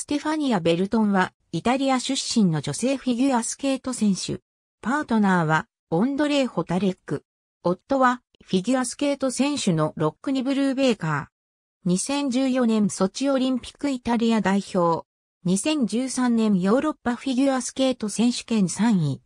ステファニア・ベルトンは、イタリア出身の女性フィギュアスケート選手。パートナーは、オンドレイ・ホタレック。夫は、フィギュアスケート選手のロックニ・ブルーベーカー。2014年ソチオリンピックイタリア代表。2013年ヨーロッパフィギュアスケート選手権3位。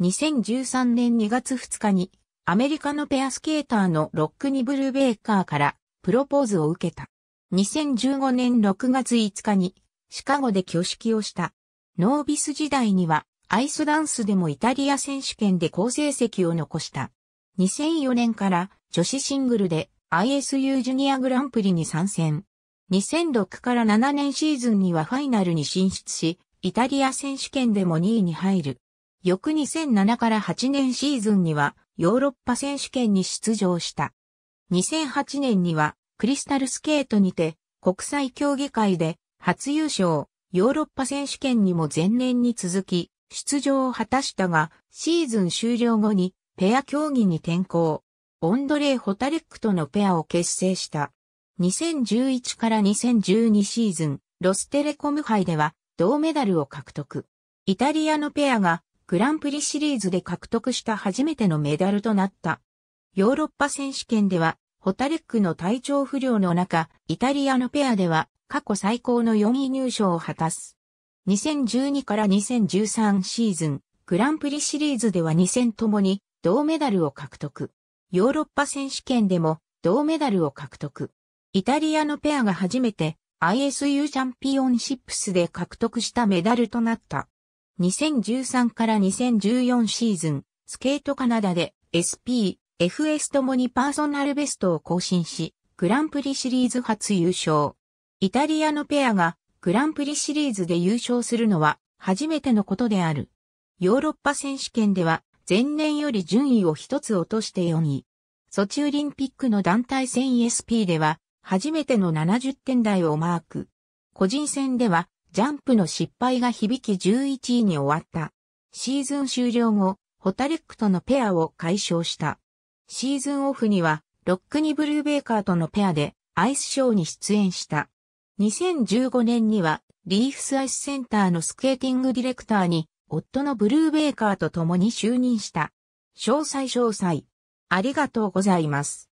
2013年2月2日に、アメリカのペアスケーターのロックニ・ブルーベーカーから、プロポーズを受けた。2015年6月5日に、シカゴで挙式をした。ノービス時代には、アイスダンスでもイタリア選手権で好成績を残した。2004年から女子シングルで ISU ジュニアグランプリに参戦。2006から7年シーズンにはファイナルに進出し、イタリア選手権でも2位に入る。翌2007から8年シーズンにはヨーロッパ選手権に出場した。2008年にはクリスタルスケートにて国際競技会で初優勝、ヨーロッパ選手権にも前年に続き、出場を果たしたが、シーズン終了後に、ペア競技に転向。オンドレイ・ホタレックとのペアを結成した。2011から2012シーズン、ロステレコム杯では、銅メダルを獲得。イタリアのペアが、グランプリシリーズで獲得した初めてのメダルとなった。ヨーロッパ選手権では、ホタレックの体調不良の中、イタリアのペアでは過去最高の4位入賞を果たす。2012から2013シーズン、グランプリシリーズでは2戦ともに銅メダルを獲得。ヨーロッパ選手権でも銅メダルを獲得。イタリアのペアが初めて ISU チャンピオンシップスで獲得したメダルとなった。2013から2014シーズン、スケートカナダで SP、FS ともにパーソナルベストを更新し、グランプリシリーズ初優勝。イタリアのペアがグランプリシリーズで優勝するのは初めてのことである。ヨーロッパ選手権では前年より順位を一つ落として4位。ソチオリンピックの団体戦 ESP では初めての70点台をマーク。個人戦ではジャンプの失敗が響き11位に終わった。シーズン終了後、ホタレックとのペアを解消した。シーズンオフにはロックニ・ブルーベーカーとのペアでアイスショーに出演した。2015年には、リーフスアイスセンターのスケーティングディレクターに、夫のブルーベイカーと共に就任した。詳細詳細。ありがとうございます。